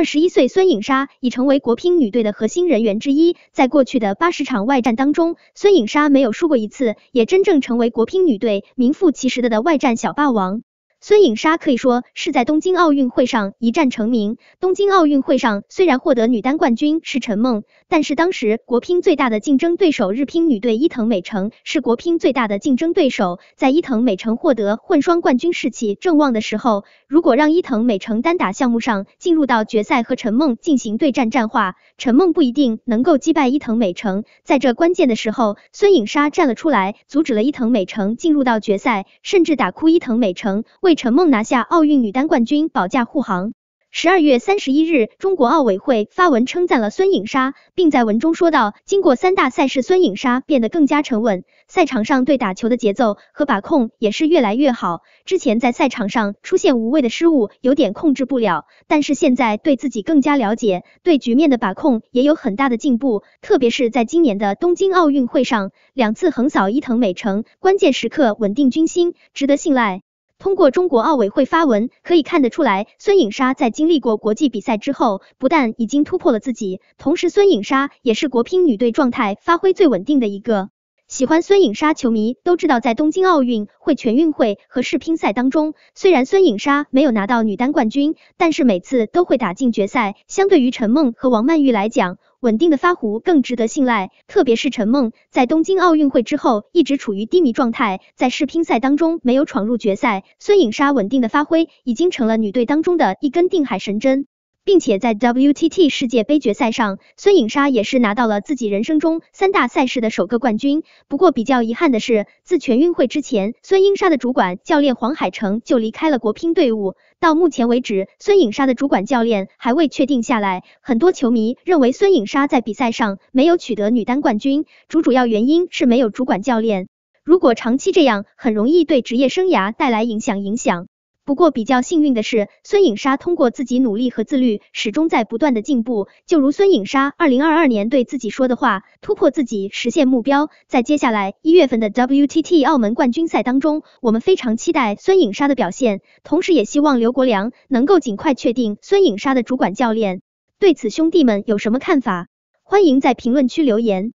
二十一岁孙颖莎已成为国乒女队的核心人员之一，在过去的八十场外战当中，孙颖莎没有输过一次，也真正成为国乒女队名副其实的的外战小霸王。孙颖莎可以说是在东京奥运会上一战成名。东京奥运会上虽然获得女单冠军是陈梦，但是当时国乒最大的竞争对手日乒女队伊藤美诚是国乒最大的竞争对手。在伊藤美诚获得混双冠军，士气正旺的时候，如果让伊藤美诚单打项目上进入到决赛和陈梦进行对战战化，陈梦不一定能够击败伊藤美诚。在这关键的时候，孙颖莎站了出来，阻止了伊藤美诚进入到决赛，甚至打哭伊藤美诚。为为陈梦拿下奥运女单冠军保驾护航。十二月三十一日，中国奥委会发文称赞了孙颖莎，并在文中说道：“经过三大赛事，孙颖莎变得更加沉稳，赛场上对打球的节奏和把控也是越来越好。之前在赛场上出现无谓的失误，有点控制不了，但是现在对自己更加了解，对局面的把控也有很大的进步。特别是在今年的东京奥运会上，两次横扫伊藤美诚，关键时刻稳定军心，值得信赖。”通过中国奥委会发文，可以看得出来，孙颖莎在经历过国际比赛之后，不但已经突破了自己，同时孙颖莎也是国乒女队状态发挥最稳定的一个。喜欢孙颖莎球迷都知道，在东京奥运会、全运会和世乒赛当中，虽然孙颖莎没有拿到女单冠军，但是每次都会打进决赛。相对于陈梦和王曼玉来讲，稳定的发壶更值得信赖。特别是陈梦在东京奥运会之后一直处于低迷状态，在世乒赛当中没有闯入决赛，孙颖莎稳定的发挥已经成了女队当中的一根定海神针。并且在 WTT 世界杯决赛上，孙颖莎也是拿到了自己人生中三大赛事的首个冠军。不过比较遗憾的是，自全运会之前，孙颖莎的主管教练黄海成就离开了国乒队伍。到目前为止，孙颖莎的主管教练还未确定下来。很多球迷认为孙颖莎在比赛上没有取得女单冠军，主主要原因是没有主管教练。如果长期这样，很容易对职业生涯带来影响影响。不过比较幸运的是，孙颖莎通过自己努力和自律，始终在不断的进步。就如孙颖莎二零二二年对自己说的话：“突破自己，实现目标。”在接下来一月份的 WTT 澳门冠军赛当中，我们非常期待孙颖莎的表现，同时也希望刘国梁能够尽快确定孙颖莎的主管教练。对此，兄弟们有什么看法？欢迎在评论区留言。